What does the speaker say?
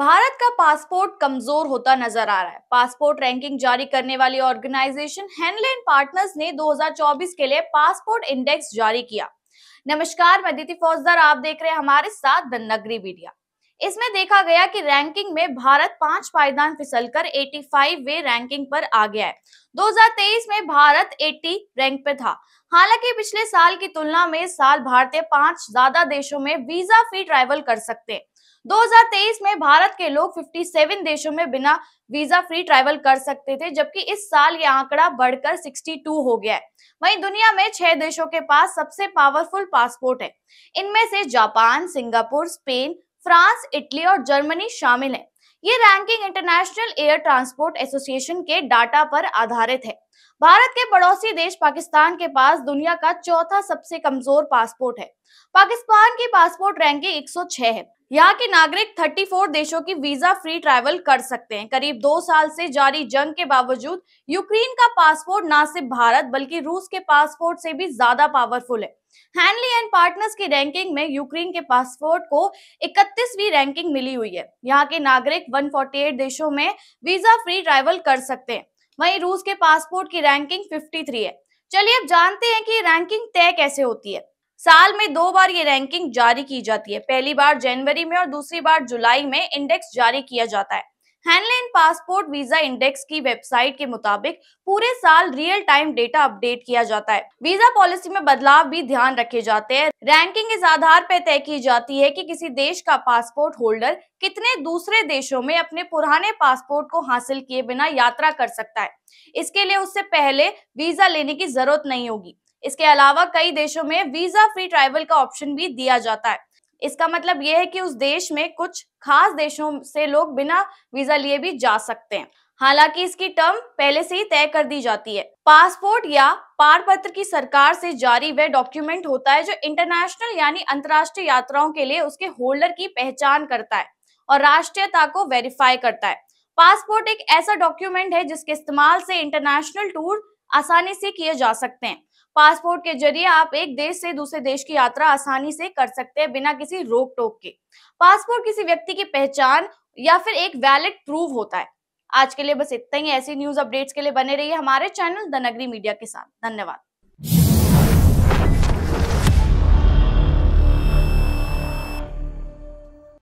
भारत का पासपोर्ट कमजोर होता नजर आ रहा है पासपोर्ट रैंकिंग जारी करने वाली ऑर्गेनाइजेशन हैंडलैंड पार्टनर्स ने 2024 के लिए पासपोर्ट इंडेक्स जारी किया नमस्कार मैं दिति फौजदार आप देख रहे हैं हमारे साथ द नगरी मीडिया इसमें देखा गया कि रैंकिंग में भारत पांच पायदान फिसलकर 85वें रैंकिंग पर आ गया है 2023 में भारत 80 रैंक पर था हालांकि पिछले साल की तुलना में इस साल भारतीय पांच ज्यादा देशों में वीजा फ्री ट्रैवल कर सकते हैं 2023 में भारत के लोग 57 देशों में बिना वीजा फ्री ट्रैवल कर सकते थे जबकि इस साल ये आंकड़ा बढ़कर 62 हो गया है वहीं दुनिया में छह देशों के पास सबसे पावरफुल पासपोर्ट है इनमें से Japan Singapore Spain France Italy और जर्मनी शामिल है ये ranking international air transport association के डाटा पर आधारित है भारत के पड़ोसी देश पाकिस्तान के पास दुनिया का चौथा सबसे कमजोर पासपोर्ट है पाकिस्तान की पासपोर्ट रैंकिंग 106 है यहाँ के नागरिक 34 देशों की वीजा फ्री ट्रैवल कर सकते हैं करीब दो साल से जारी जंग के बावजूद यूक्रेन का पासपोर्ट ना सिर्फ भारत बल्कि रूस के पासपोर्ट से भी ज्यादा पावरफुल है हैनली एंड पार्टनर्स की रैंकिंग में यूक्रेन के पासपोर्ट को 31वीं रैंकिंग मिली हुई है यहाँ के नागरिक वन देशों में वीजा फ्री ट्रैवल कर सकते हैं वही रूस के पासपोर्ट की रैंकिंग फिफ्टी है चलिए अब जानते हैं कि रैंकिंग तय कैसे होती है साल में दो बार ये रैंकिंग जारी की जाती है पहली बार जनवरी में और दूसरी बार जुलाई में इंडेक्स जारी किया जाता है हैंडलाइन पासपोर्ट वीजा इंडेक्स की वेबसाइट के मुताबिक पूरे साल रियल टाइम डेटा अपडेट किया जाता है वीजा पॉलिसी में बदलाव भी ध्यान रखे जाते हैं रैंकिंग इस आधार पर तय की जाती है कि किसी देश का पासपोर्ट होल्डर कितने दूसरे देशों में अपने पुराने पासपोर्ट को हासिल किए बिना यात्रा कर सकता है इसके लिए उससे पहले वीजा लेने की जरूरत नहीं होगी इसके अलावा कई देशों में वीजा फ्री ट्रैवल का ऑप्शन भी दिया जाता है इसका मतलब यह है कि उस देश में कुछ खास देशों से लोग बिना वीजा लिए भी जा सकते हैं हालांकि इसकी टर्म पहले से ही तय कर दी जाती है पासपोर्ट या पार पत्र की सरकार से जारी वह डॉक्यूमेंट होता है जो इंटरनेशनल यानी अंतर्राष्ट्रीय यात्राओं के लिए उसके होल्डर की पहचान करता है और राष्ट्रीयता को वेरीफाई करता है पासपोर्ट एक ऐसा डॉक्यूमेंट है जिसके इस्तेमाल से इंटरनेशनल टूर आसानी से किए जा सकते हैं पासपोर्ट के जरिए आप एक देश से दूसरे देश की यात्रा आसानी से कर सकते हैं बिना किसी रोक टोक के पासपोर्ट किसी व्यक्ति की पहचान या फिर एक वैलिड प्रूफ होता है आज के लिए बस इतना ही ऐसी न्यूज अपडेट्स के लिए बने रहिए हमारे चैनल द नगरी मीडिया के साथ धन्यवाद